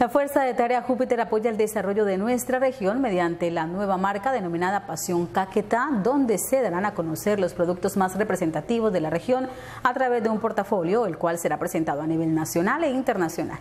La Fuerza de Tarea Júpiter apoya el desarrollo de nuestra región mediante la nueva marca denominada Pasión Caquetá, donde se darán a conocer los productos más representativos de la región a través de un portafolio, el cual será presentado a nivel nacional e internacional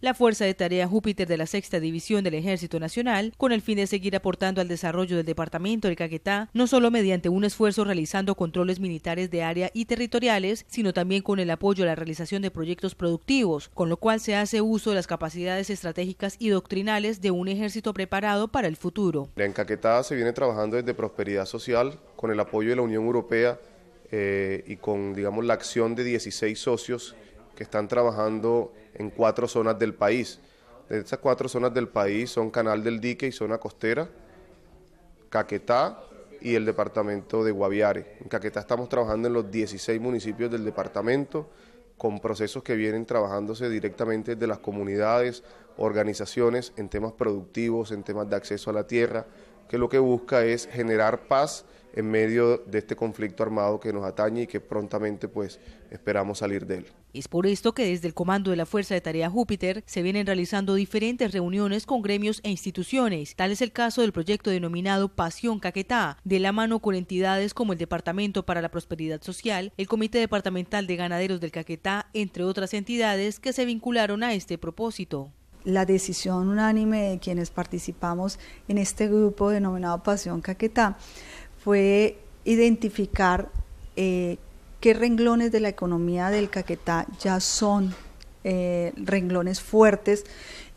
la Fuerza de Tarea Júpiter de la Sexta División del Ejército Nacional, con el fin de seguir aportando al desarrollo del departamento de Caquetá, no solo mediante un esfuerzo realizando controles militares de área y territoriales, sino también con el apoyo a la realización de proyectos productivos, con lo cual se hace uso de las capacidades estratégicas y doctrinales de un ejército preparado para el futuro. En Caquetá se viene trabajando desde Prosperidad Social con el apoyo de la Unión Europea eh, y con digamos la acción de 16 socios que están trabajando en cuatro zonas del país. De esas cuatro zonas del país son Canal del Dique y Zona Costera, Caquetá y el departamento de Guaviare. En Caquetá estamos trabajando en los 16 municipios del departamento con procesos que vienen trabajándose directamente de las comunidades, organizaciones en temas productivos, en temas de acceso a la tierra, que lo que busca es generar paz en medio de este conflicto armado que nos atañe y que prontamente pues esperamos salir de él. Es por esto que desde el comando de la Fuerza de Tarea Júpiter se vienen realizando diferentes reuniones con gremios e instituciones. Tal es el caso del proyecto denominado Pasión Caquetá, de la mano con entidades como el Departamento para la Prosperidad Social, el Comité Departamental de Ganaderos del Caquetá, entre otras entidades que se vincularon a este propósito la decisión unánime de quienes participamos en este grupo denominado Pasión Caquetá fue identificar eh, qué renglones de la economía del Caquetá ya son eh, renglones fuertes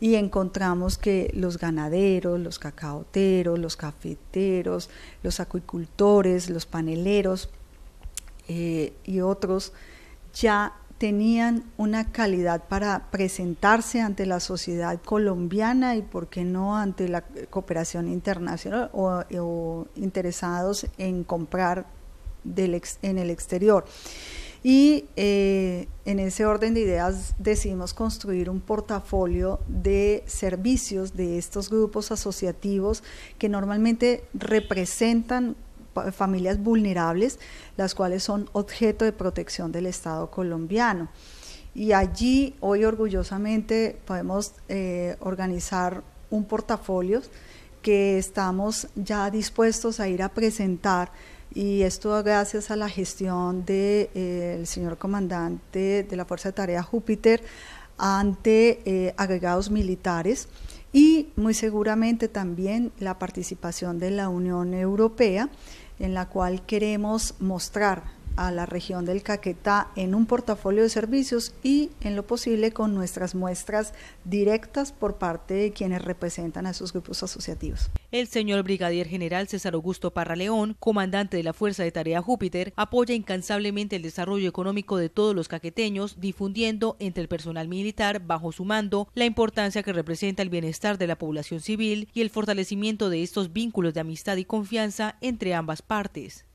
y encontramos que los ganaderos, los cacaoteros, los cafeteros, los acuicultores, los paneleros eh, y otros ya tenían una calidad para presentarse ante la sociedad colombiana y, por qué no, ante la cooperación internacional o, interesados en comprar en el exterior. Y eh, en ese orden de ideas decidimos construir un portafolio de servicios de estos grupos asociativos que normalmente representan familias vulnerables, las cuales son objeto de protección del Estado colombiano. Y allí hoy orgullosamente podemos eh, organizar un portafolio que estamos ya dispuestos a ir a presentar y esto gracias a la gestión del de, eh, señor comandante de la Fuerza de Tarea Júpiter ante eh, agregados militares y muy seguramente también la participación de la Unión Europea, en la cual queremos mostrar a la región del Caquetá en un portafolio de servicios y, en lo posible, con nuestras muestras directas por parte de quienes representan a esos grupos asociativos. El señor Brigadier General César Augusto León, comandante de la Fuerza de Tarea Júpiter, apoya incansablemente el desarrollo económico de todos los caqueteños, difundiendo entre el personal militar bajo su mando la importancia que representa el bienestar de la población civil y el fortalecimiento de estos vínculos de amistad y confianza entre ambas partes.